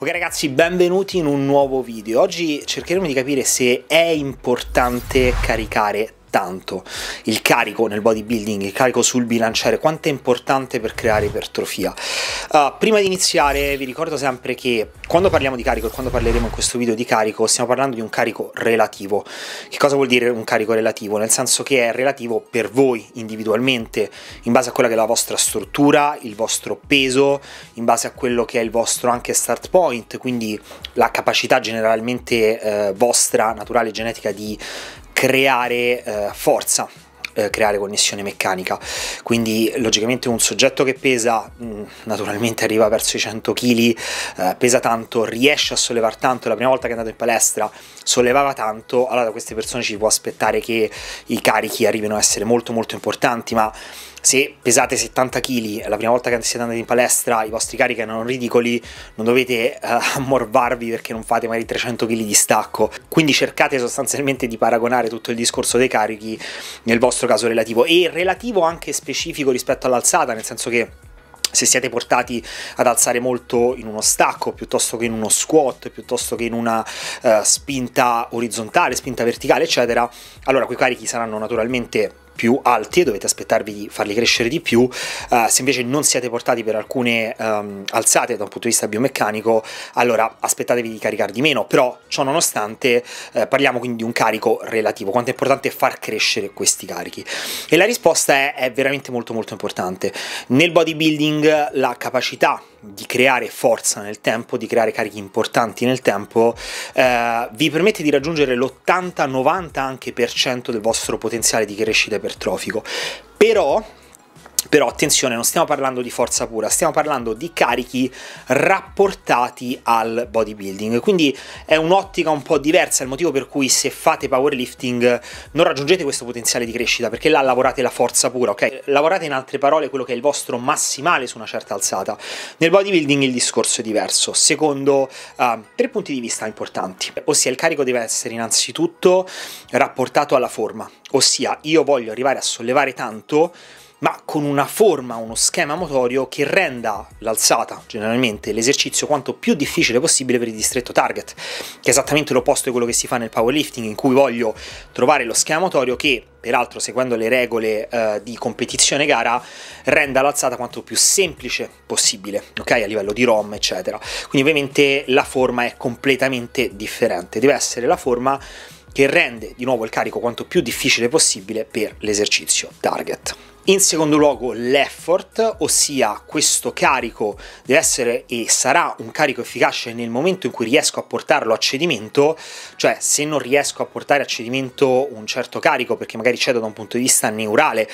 Ok ragazzi, benvenuti in un nuovo video. Oggi cercheremo di capire se è importante caricare tanto il carico nel bodybuilding, il carico sul bilanciere, quanto è importante per creare ipertrofia. Uh, prima di iniziare vi ricordo sempre che quando parliamo di carico e quando parleremo in questo video di carico stiamo parlando di un carico relativo. Che cosa vuol dire un carico relativo? Nel senso che è relativo per voi individualmente, in base a quella che è la vostra struttura, il vostro peso, in base a quello che è il vostro anche start point, quindi la capacità generalmente eh, vostra, naturale, genetica di creare eh, forza eh, creare connessione meccanica quindi logicamente un soggetto che pesa mm, naturalmente arriva verso i 100 kg eh, pesa tanto riesce a sollevare tanto la prima volta che è andato in palestra sollevava tanto allora da queste persone ci può aspettare che i carichi arrivino a essere molto molto importanti ma se pesate 70 kg la prima volta che siete andati in palestra i vostri carichi erano ridicoli non dovete uh, eh, morvarvi perché non fate mai 300 kg di stacco quindi cercate sostanzialmente di paragonare tutto il discorso dei carichi nel vostro caso relativo e relativo anche specifico rispetto all'alzata nel senso che se siete portati ad alzare molto in uno stacco piuttosto che in uno squat, piuttosto che in una uh, spinta orizzontale, spinta verticale, eccetera, allora quei carichi saranno naturalmente più alti e dovete aspettarvi di farli crescere di più. Uh, se invece non siete portati per alcune um, alzate da un punto di vista biomeccanico, allora aspettatevi di caricare di meno. Però ciò nonostante eh, parliamo quindi di un carico relativo. Quanto è importante far crescere questi carichi? E la risposta è, è veramente molto molto importante. Nel bodybuilding la capacità di creare forza nel tempo, di creare carichi importanti nel tempo, eh, vi permette di raggiungere l'80-90 anche per cento del vostro potenziale di crescita ipertrofico. Però però attenzione, non stiamo parlando di forza pura, stiamo parlando di carichi rapportati al bodybuilding. Quindi è un'ottica un po' diversa, il motivo per cui se fate powerlifting non raggiungete questo potenziale di crescita, perché là lavorate la forza pura, ok? Lavorate in altre parole quello che è il vostro massimale su una certa alzata. Nel bodybuilding il discorso è diverso, secondo uh, tre punti di vista importanti, ossia il carico deve essere innanzitutto rapportato alla forma, ossia io voglio arrivare a sollevare tanto ma con una forma, uno schema motorio che renda l'alzata, generalmente l'esercizio, quanto più difficile possibile per il distretto target, che è esattamente l'opposto di quello che si fa nel powerlifting, in cui voglio trovare lo schema motorio che, peraltro seguendo le regole eh, di competizione gara, renda l'alzata quanto più semplice possibile, ok? A livello di ROM, eccetera. Quindi ovviamente la forma è completamente differente, deve essere la forma che rende di nuovo il carico quanto più difficile possibile per l'esercizio target. In secondo luogo l'effort, ossia questo carico deve essere e sarà un carico efficace nel momento in cui riesco a portarlo a cedimento, cioè se non riesco a portare a cedimento un certo carico perché magari cedo da un punto di vista neurale,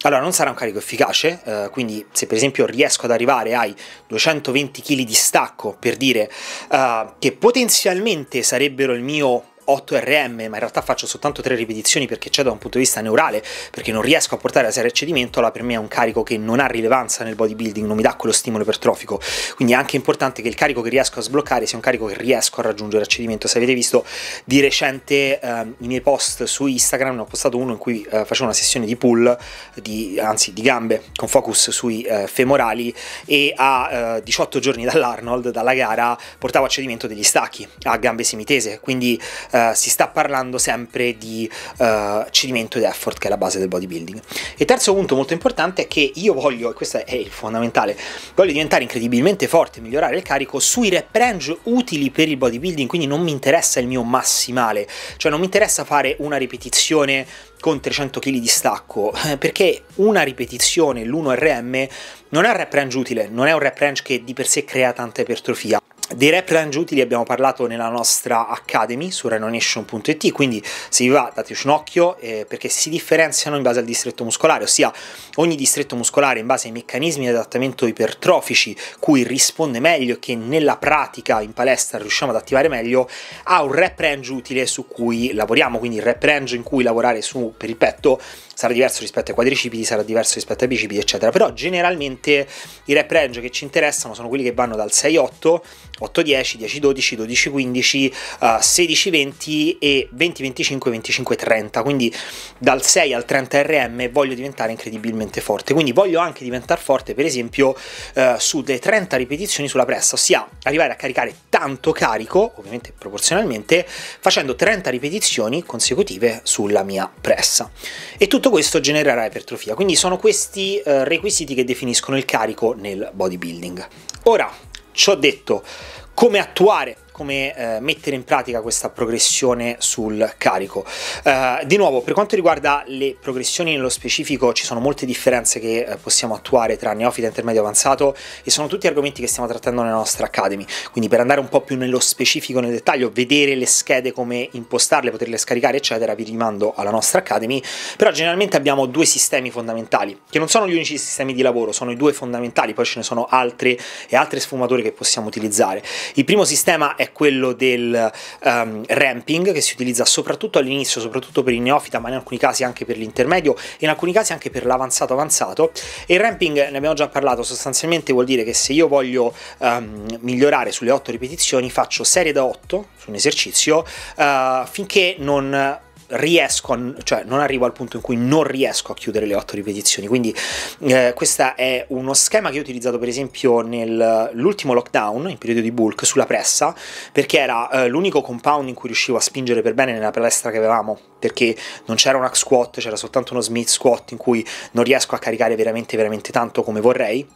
allora non sarà un carico efficace, eh, quindi se per esempio riesco ad arrivare ai 220 kg di stacco per dire eh, che potenzialmente sarebbero il mio 8 RM, ma in realtà faccio soltanto 3 ripetizioni perché c'è da un punto di vista neurale, perché non riesco a portare la serie a cedimento, mentola, per me è un carico che non ha rilevanza nel bodybuilding, non mi dà quello stimolo ipertrofico. Quindi è anche importante che il carico che riesco a sbloccare sia un carico che riesco a raggiungere a cedimento. Se avete visto di recente eh, i miei post su Instagram, ne ho postato uno in cui eh, facevo una sessione di pull, di, anzi di gambe, con focus sui eh, femorali e a 18 eh, giorni dall'Arnold, dalla gara, portavo a cedimento degli stacchi a gambe semitese. Quindi eh, eh, si sta parlando sempre di eh, cedimento ed effort che è la base del bodybuilding. E terzo punto molto importante è che io voglio, e questo è il fondamentale, voglio diventare incredibilmente forte e migliorare il carico sui rep range utili per il bodybuilding, quindi non mi interessa il mio massimale, cioè non mi interessa fare una ripetizione con 300 kg di stacco, eh, perché una ripetizione, l'1RM, non è un rep range utile, non è un rep range che di per sé crea tanta ipertrofia. Dei rep range utili abbiamo parlato nella nostra Academy su renonation.it, quindi se vi va dateci un occhio eh, perché si differenziano in base al distretto muscolare, ossia ogni distretto muscolare in base ai meccanismi di adattamento ipertrofici cui risponde meglio e che nella pratica in palestra riusciamo ad attivare meglio, ha un rep range utile su cui lavoriamo, quindi il rep range in cui lavorare su per il petto sarà diverso rispetto ai quadricipiti, sarà diverso rispetto ai bicipiti, eccetera. Però generalmente i rep range che ci interessano sono quelli che vanno dal 6-8 8-10, 10-12, 12-15, uh, 16-20 e 20-25, 25-30. Quindi dal 6 al 30 RM voglio diventare incredibilmente forte. Quindi voglio anche diventare forte, per esempio, uh, eh, sulle 30 ripetizioni sulla pressa, ossia arrivare a caricare tanto carico, ovviamente proporzionalmente, facendo 30 ripetizioni consecutive sulla mia pressa. E tutto questo genererà ipertrofia. Quindi sono questi uh, requisiti che definiscono il carico nel bodybuilding. Ora, ciò detto, come attuare come eh, mettere in pratica questa progressione sul carico. Eh, di nuovo, per quanto riguarda le progressioni nello specifico, ci sono molte differenze che eh, possiamo attuare tra neofita, intermedio avanzato e sono tutti argomenti che stiamo trattando nella nostra Academy. Quindi per andare un po' più nello specifico, nel dettaglio, vedere le schede, come impostarle, poterle scaricare, eccetera, vi rimando alla nostra Academy. Però generalmente abbiamo due sistemi fondamentali, che non sono gli unici sistemi di lavoro, sono i due fondamentali, poi ce ne sono altre e altre sfumature che possiamo utilizzare. Il primo sistema è quello del um, ramping che si utilizza soprattutto all'inizio, soprattutto per il neofita, ma in alcuni casi anche per l'intermedio e in alcuni casi anche per l'avanzato avanzato. E il ramping, ne abbiamo già parlato, sostanzialmente vuol dire che se io voglio um, migliorare sulle 8 ripetizioni faccio serie da 8 su un esercizio uh, finché non riesco, a, cioè non arrivo al punto in cui non riesco a chiudere le otto ripetizioni. Quindi eh, questo è uno schema che ho utilizzato per esempio nell'ultimo lockdown, in periodo di bulk, sulla pressa, perché era eh, l'unico compound in cui riuscivo a spingere per bene nella palestra che avevamo, perché non c'era un hack squat, c'era soltanto uno smith squat in cui non riesco a caricare veramente veramente tanto come vorrei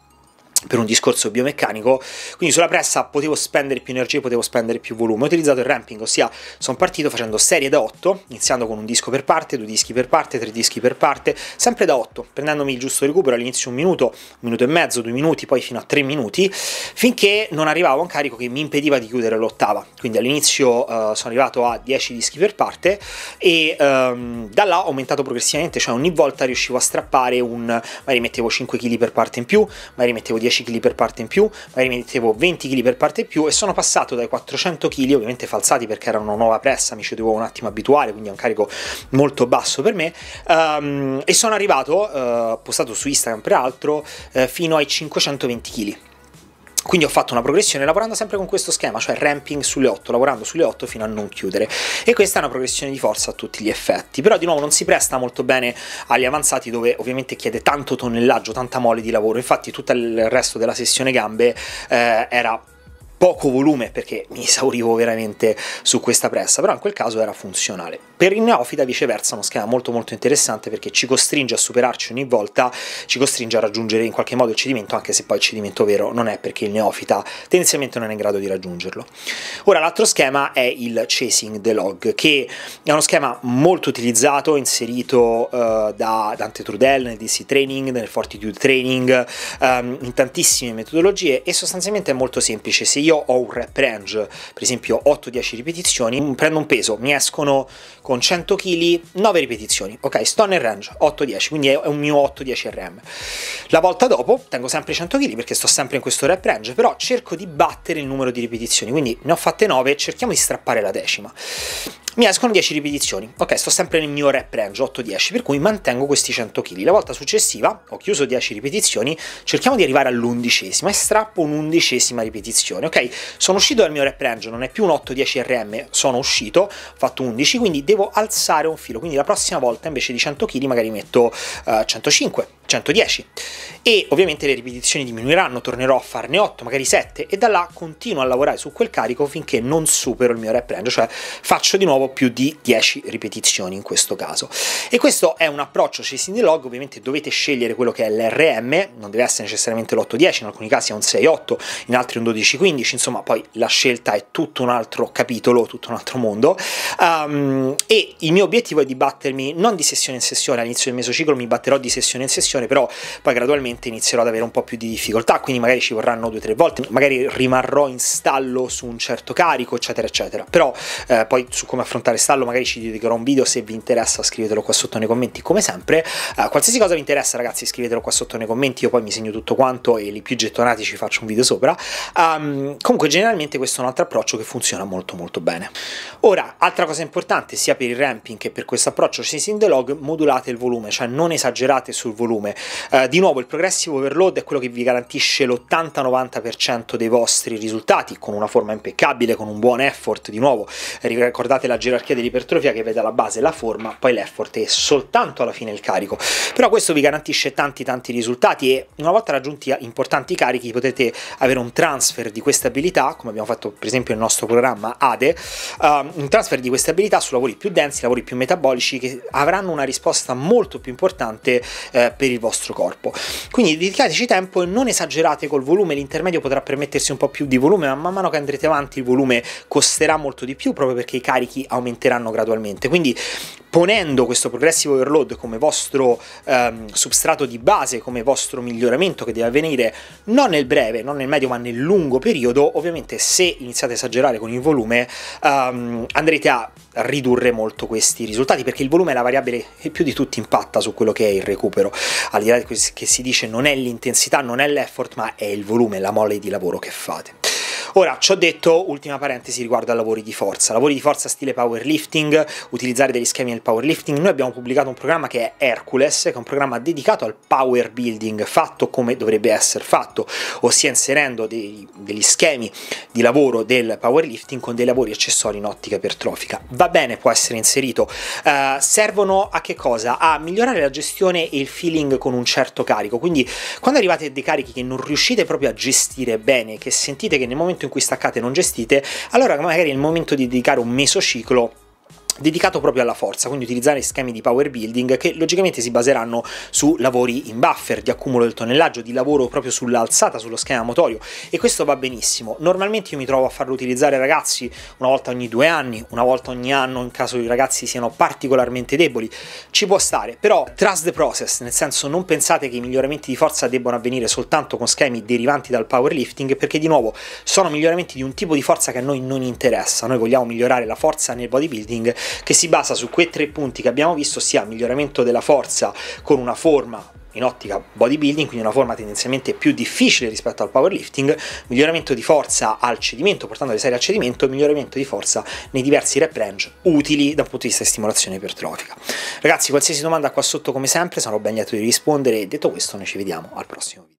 per un discorso biomeccanico, quindi sulla pressa potevo spendere più energia, potevo spendere più volume. Ho utilizzato il ramping, ossia sono partito facendo serie da 8, iniziando con un disco per parte, due dischi per parte, tre dischi per parte, sempre da 8, prendendomi il giusto recupero all'inizio un minuto, un minuto e mezzo, due minuti, poi fino a tre minuti, finché non arrivavo a un carico che mi impediva di chiudere l'ottava. Quindi all'inizio uh, sono arrivato a 10 dischi per parte e um, da là ho aumentato progressivamente, cioè ogni volta riuscivo a strappare un, magari mettevo 5 kg per parte in più, magari mettevo 10 10 kg per parte in più, magari mettevo 20 kg per parte in più e sono passato dai 400 kg, ovviamente falsati perché era una nuova pressa, mi ci dovevo un attimo abituare, quindi è un carico molto basso per me, um, e sono arrivato, uh, postato su Instagram peraltro, uh, fino ai 520 kg. Quindi ho fatto una progressione lavorando sempre con questo schema, cioè ramping sulle 8, lavorando sulle 8 fino a non chiudere. E questa è una progressione di forza a tutti gli effetti, però di nuovo non si presta molto bene agli avanzati dove ovviamente chiede tanto tonnellaggio, tanta mole di lavoro, infatti tutto il resto della sessione gambe eh, era poco volume perché mi esaurivo veramente su questa pressa, però in quel caso era funzionale. Per il neofita viceversa è uno schema molto molto interessante perché ci costringe a superarci ogni volta, ci costringe a raggiungere in qualche modo il cedimento, anche se poi il cedimento vero non è perché il neofita tendenzialmente non è in grado di raggiungerlo. Ora l'altro schema è il Chasing the Log, che è uno schema molto utilizzato, inserito eh, da Dante Trudel nel DC Training, nel Fortitude Training, ehm, in tantissime metodologie e sostanzialmente è molto semplice. Se io ho un rep range, per esempio 8-10 ripetizioni, mm, prendo un peso, mi escono con 100 kg 9 ripetizioni, ok, sto nel range 8-10, quindi è un mio 8-10 RM. La volta dopo tengo sempre 100 kg perché sto sempre in questo rep range, però cerco di battere il numero di ripetizioni, quindi ne ho fatte 9 cerchiamo di strappare la decima mi escono 10 ripetizioni. Ok, sto sempre nel mio rep range 8-10, per cui mantengo questi 100 kg. La volta successiva ho chiuso 10 ripetizioni, cerchiamo di arrivare all'undicesima e strappo un'undicesima ripetizione. Ok, sono uscito dal mio rep range, non è più un 8-10 RM, sono uscito, ho fatto 11, quindi devo alzare un filo. Quindi la prossima volta invece di 100 kg magari metto uh, 105, 110 e ovviamente le ripetizioni diminuiranno, tornerò a farne 8, magari 7 e da là continuo a lavorare su quel carico finché non supero il mio rep range, cioè faccio di nuovo nuovo più di 10 ripetizioni in questo caso. E questo è un approccio Chasing the Log, ovviamente dovete scegliere quello che è l'RM, non deve essere necessariamente l'8-10, in alcuni casi è un 6-8, in altri un 12-15, insomma poi la scelta è tutto un altro capitolo, tutto un altro mondo. Um, e il mio obiettivo è di battermi non di sessione in sessione, all'inizio del mesociclo mi batterò di sessione in sessione, però poi gradualmente inizierò ad avere un po' più di difficoltà, quindi magari ci vorranno due o tre volte, magari rimarrò in stallo su un certo carico, eccetera, eccetera. Però eh, poi su come affrontare affrontare stallo magari ci dedicherò un video se vi interessa scrivetelo qua sotto nei commenti come sempre uh, qualsiasi cosa vi interessa ragazzi scrivetelo qua sotto nei commenti io poi mi segno tutto quanto e li più gettonati ci faccio un video sopra um, comunque generalmente questo è un altro approccio che funziona molto molto bene ora altra cosa importante sia per il ramping che per questo approccio se in the log modulate il volume cioè non esagerate sul volume uh, di nuovo il progressive overload è quello che vi garantisce l'80-90% dei vostri risultati con una forma impeccabile con un buon effort di nuovo ricordate la gerarchia dell'ipertrofia che vede alla base la forma, poi l'effort e soltanto alla fine il carico. Però questo vi garantisce tanti tanti risultati e una volta raggiunti importanti carichi potete avere un transfer di questa abilità, come abbiamo fatto per esempio nel nostro programma ADE, um, un transfer di queste abilità su lavori più densi, lavori più metabolici che avranno una risposta molto più importante eh, per il vostro corpo. Quindi dedicateci tempo e non esagerate col volume, l'intermedio potrà permettersi un po' più di volume, ma man mano che andrete avanti il volume costerà molto di più proprio perché i carichi aumenteranno gradualmente. Quindi ponendo questo progressive overload come vostro ehm, substrato di base, come vostro miglioramento che deve avvenire non nel breve, non nel medio, ma nel lungo periodo, ovviamente se iniziate a esagerare con il volume ehm, andrete a ridurre molto questi risultati perché il volume è la variabile che più di tutti impatta su quello che è il recupero. Al di là di che si dice non è l'intensità, non è l'effort, ma è il volume, la mole di lavoro che fate. Ora, ci ho detto, ultima parentesi riguardo a lavori di forza, lavori di forza stile powerlifting, utilizzare degli schemi nel powerlifting, noi abbiamo pubblicato un programma che è Hercules, che è un programma dedicato al power building, fatto come dovrebbe essere fatto, ossia inserendo dei, degli schemi di lavoro del powerlifting con dei lavori accessori in ottica ipertrofica. Va bene, può essere inserito. Uh, servono a che cosa? A migliorare la gestione e il feeling con un certo carico, quindi quando arrivate a dei carichi che non riuscite proprio a gestire bene, che sentite che nel momento momento in cui staccate e non gestite, allora magari è il momento di dedicare un mesociclo dedicato proprio alla forza, quindi utilizzare schemi di power building che logicamente si baseranno su lavori in buffer, di accumulo del tonnellaggio, di lavoro proprio sull'alzata, sullo schema motorio e questo va benissimo. Normalmente io mi trovo a farlo utilizzare ai ragazzi una volta ogni due anni, una volta ogni anno in caso i ragazzi siano particolarmente deboli, ci può stare, però trust the process, nel senso non pensate che i miglioramenti di forza debbano avvenire soltanto con schemi derivanti dal powerlifting perché di nuovo sono miglioramenti di un tipo di forza che a noi non interessa, noi vogliamo migliorare la forza nel bodybuilding che si basa su quei tre punti che abbiamo visto, ossia miglioramento della forza con una forma in ottica bodybuilding, quindi una forma tendenzialmente più difficile rispetto al powerlifting, miglioramento di forza al cedimento, portando le serie al cedimento, miglioramento di forza nei diversi rep range utili dal punto di vista di stimolazione ipertrofica. Ragazzi, qualsiasi domanda qua sotto come sempre, sarò ben lieto di rispondere e detto questo noi ci vediamo al prossimo video.